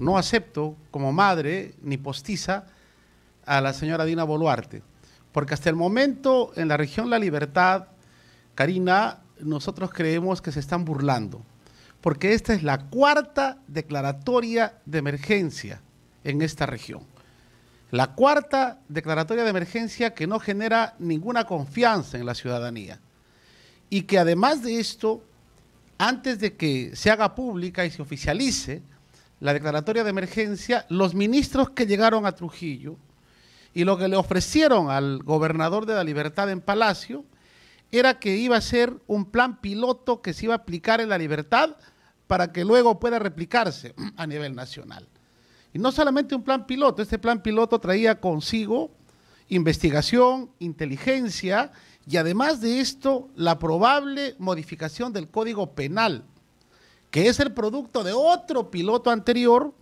No acepto como madre ni postiza a la señora Dina Boluarte, porque hasta el momento en la región La Libertad, Karina, nosotros creemos que se están burlando, porque esta es la cuarta declaratoria de emergencia en esta región. La cuarta declaratoria de emergencia que no genera ninguna confianza en la ciudadanía. Y que además de esto, antes de que se haga pública y se oficialice, la declaratoria de emergencia, los ministros que llegaron a Trujillo y lo que le ofrecieron al gobernador de la libertad en Palacio era que iba a ser un plan piloto que se iba a aplicar en la libertad para que luego pueda replicarse a nivel nacional. Y no solamente un plan piloto, este plan piloto traía consigo investigación, inteligencia y además de esto la probable modificación del Código Penal que es el producto de otro piloto anterior